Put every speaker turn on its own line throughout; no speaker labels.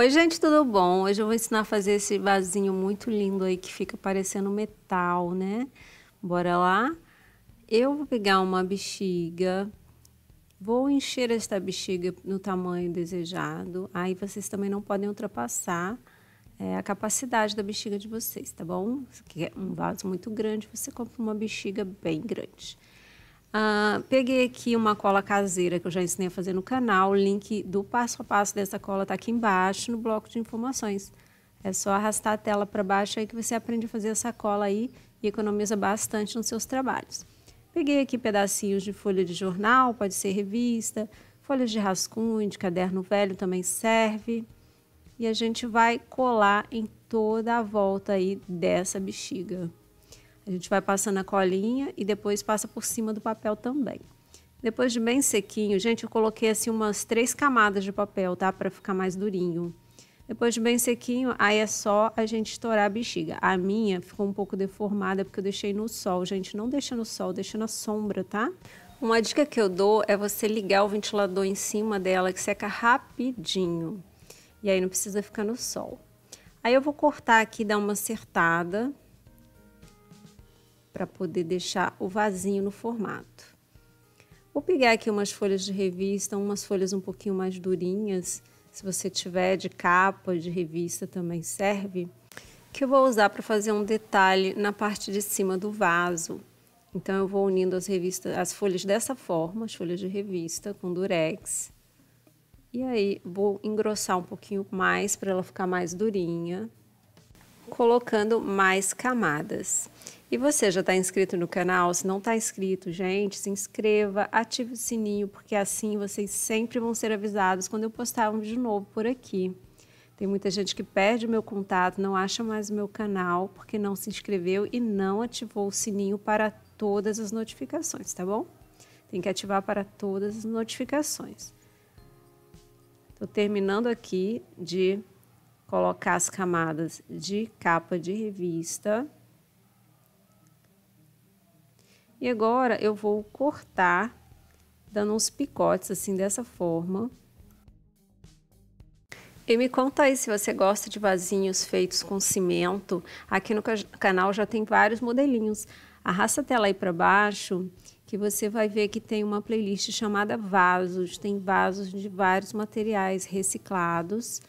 Oi, gente, tudo bom? Hoje eu vou ensinar a fazer esse vasinho muito lindo aí que fica parecendo metal, né? Bora lá? Eu vou pegar uma bexiga, vou encher esta bexiga no tamanho desejado. Aí vocês também não podem ultrapassar é, a capacidade da bexiga de vocês, tá bom? Se quer um vaso muito grande, você compra uma bexiga bem grande. Ah, peguei aqui uma cola caseira que eu já ensinei a fazer no canal. O link do passo a passo dessa cola está aqui embaixo no bloco de informações. É só arrastar a tela para baixo aí que você aprende a fazer essa cola aí e economiza bastante nos seus trabalhos. Peguei aqui pedacinhos de folha de jornal, pode ser revista, folhas de rascunho, de caderno velho também serve. E a gente vai colar em toda a volta aí dessa bexiga. A gente vai passando a colinha e depois passa por cima do papel também. Depois de bem sequinho, gente, eu coloquei assim umas três camadas de papel, tá? Para ficar mais durinho. Depois de bem sequinho, aí é só a gente estourar a bexiga. A minha ficou um pouco deformada porque eu deixei no sol. Gente, não deixa no sol, deixa na sombra, tá? Uma dica que eu dou é você ligar o ventilador em cima dela, que seca rapidinho. E aí não precisa ficar no sol. Aí eu vou cortar aqui, dar uma acertada para poder deixar o vasinho no formato. Vou pegar aqui umas folhas de revista, umas folhas um pouquinho mais durinhas, se você tiver de capa, de revista também serve, que eu vou usar para fazer um detalhe na parte de cima do vaso. Então eu vou unindo as revistas, as folhas dessa forma, as folhas de revista com durex. E aí vou engrossar um pouquinho mais para ela ficar mais durinha colocando mais camadas. E você já está inscrito no canal? Se não está inscrito, gente, se inscreva, ative o sininho, porque assim vocês sempre vão ser avisados quando eu postar um vídeo novo por aqui. Tem muita gente que perde o meu contato, não acha mais o meu canal, porque não se inscreveu e não ativou o sininho para todas as notificações, tá bom? Tem que ativar para todas as notificações. Estou terminando aqui de colocar as camadas de capa de revista. E agora eu vou cortar dando uns picotes assim dessa forma. E me conta aí se você gosta de vasinhos feitos com cimento. Aqui no canal já tem vários modelinhos. Arrasta a tela aí para baixo que você vai ver que tem uma playlist chamada Vasos. Tem vasos de vários materiais reciclados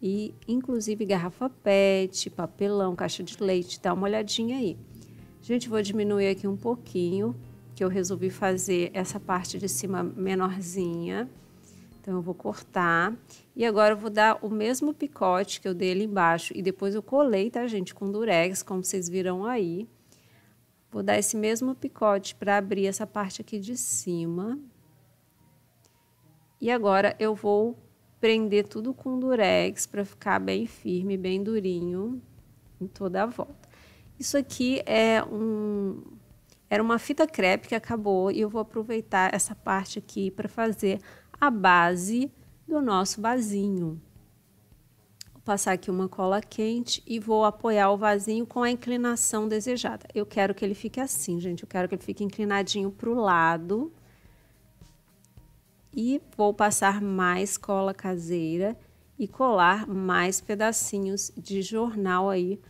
e inclusive garrafa PET, papelão, caixa de leite, dá uma olhadinha aí. Gente, vou diminuir aqui um pouquinho, que eu resolvi fazer essa parte de cima menorzinha. Então eu vou cortar e agora eu vou dar o mesmo picote que eu dei ali embaixo e depois eu colei, tá, gente, com durex, como vocês viram aí. Vou dar esse mesmo picote para abrir essa parte aqui de cima. E agora eu vou prender tudo com durex para ficar bem firme, bem durinho em toda a volta. Isso aqui é um era uma fita crepe que acabou e eu vou aproveitar essa parte aqui para fazer a base do nosso vasinho. Vou passar aqui uma cola quente e vou apoiar o vasinho com a inclinação desejada. Eu quero que ele fique assim, gente. Eu quero que ele fique inclinadinho para o lado e vou passar mais cola caseira e colar mais pedacinhos de jornal aí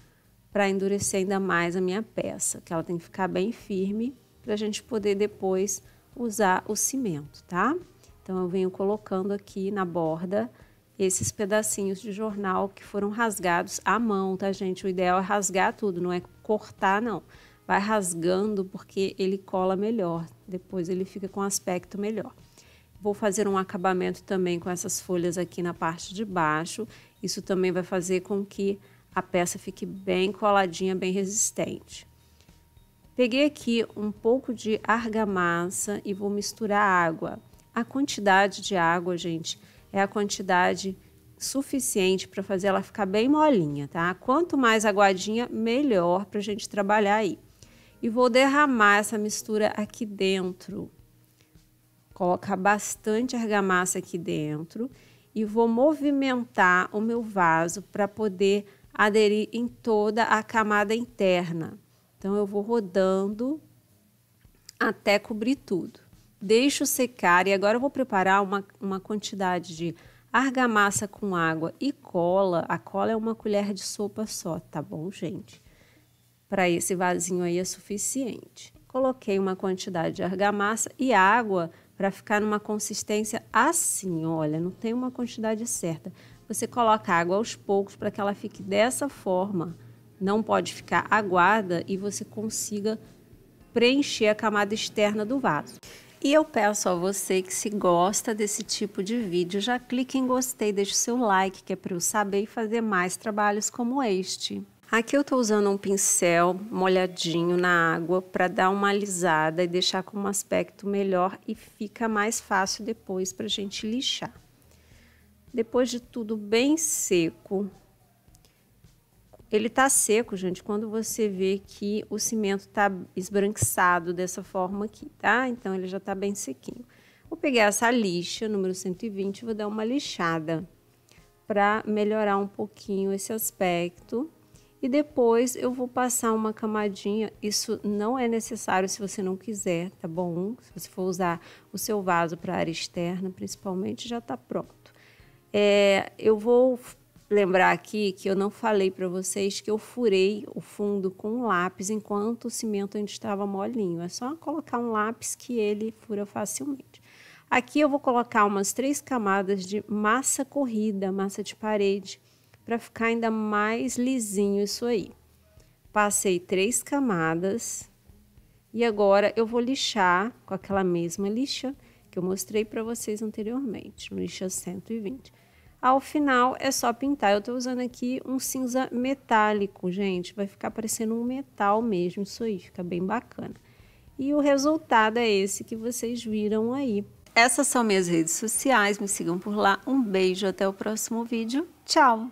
para endurecer ainda mais a minha peça, que ela tem que ficar bem firme para a gente poder depois usar o cimento, tá? Então eu venho colocando aqui na borda esses pedacinhos de jornal que foram rasgados à mão, tá, gente? O ideal é rasgar tudo, não é cortar, não. Vai rasgando porque ele cola melhor, depois ele fica com aspecto melhor. Vou fazer um acabamento também com essas folhas aqui na parte de baixo. Isso também vai fazer com que a peça fique bem coladinha, bem resistente. Peguei aqui um pouco de argamassa e vou misturar água. A quantidade de água, gente, é a quantidade suficiente para fazer ela ficar bem molinha, tá? Quanto mais aguadinha, melhor para a gente trabalhar aí. E vou derramar essa mistura aqui dentro colocar bastante argamassa aqui dentro e vou movimentar o meu vaso para poder aderir em toda a camada interna. Então, eu vou rodando até cobrir tudo. Deixo secar e agora eu vou preparar uma, uma quantidade de argamassa com água e cola. A cola é uma colher de sopa só, tá bom, gente? Para esse vasinho aí é suficiente. Coloquei uma quantidade de argamassa e água para ficar numa consistência assim, olha, não tem uma quantidade certa. Você coloca água aos poucos para que ela fique dessa forma. Não pode ficar aguada e você consiga preencher a camada externa do vaso. E eu peço a você que se gosta desse tipo de vídeo, já clique em gostei, deixe o seu like, que é para eu saber e fazer mais trabalhos como este. Aqui eu estou usando um pincel molhadinho na água para dar uma alisada e deixar com um aspecto melhor e fica mais fácil depois para a gente lixar. Depois de tudo bem seco, ele tá seco, gente, quando você vê que o cimento tá esbranquiçado dessa forma aqui, tá? Então ele já tá bem sequinho. Vou pegar essa lixa, número 120, e vou dar uma lixada para melhorar um pouquinho esse aspecto e depois eu vou passar uma camadinha. Isso não é necessário se você não quiser, tá bom? Se você for usar o seu vaso para área externa, principalmente, já está pronto. É, eu vou lembrar aqui que eu não falei para vocês que eu furei o fundo com um lápis enquanto o cimento ainda estava molinho. É só colocar um lápis que ele fura facilmente. Aqui eu vou colocar umas três camadas de massa corrida, massa de parede para ficar ainda mais lisinho isso aí. Passei três camadas e agora eu vou lixar com aquela mesma lixa que eu mostrei para vocês anteriormente, lixa 120. Ao final é só pintar. Eu estou usando aqui um cinza metálico, gente, vai ficar parecendo um metal mesmo isso aí, fica bem bacana. E o resultado é esse que vocês viram aí. Essas são minhas redes sociais, me sigam por lá. Um beijo, até o próximo vídeo. Tchau!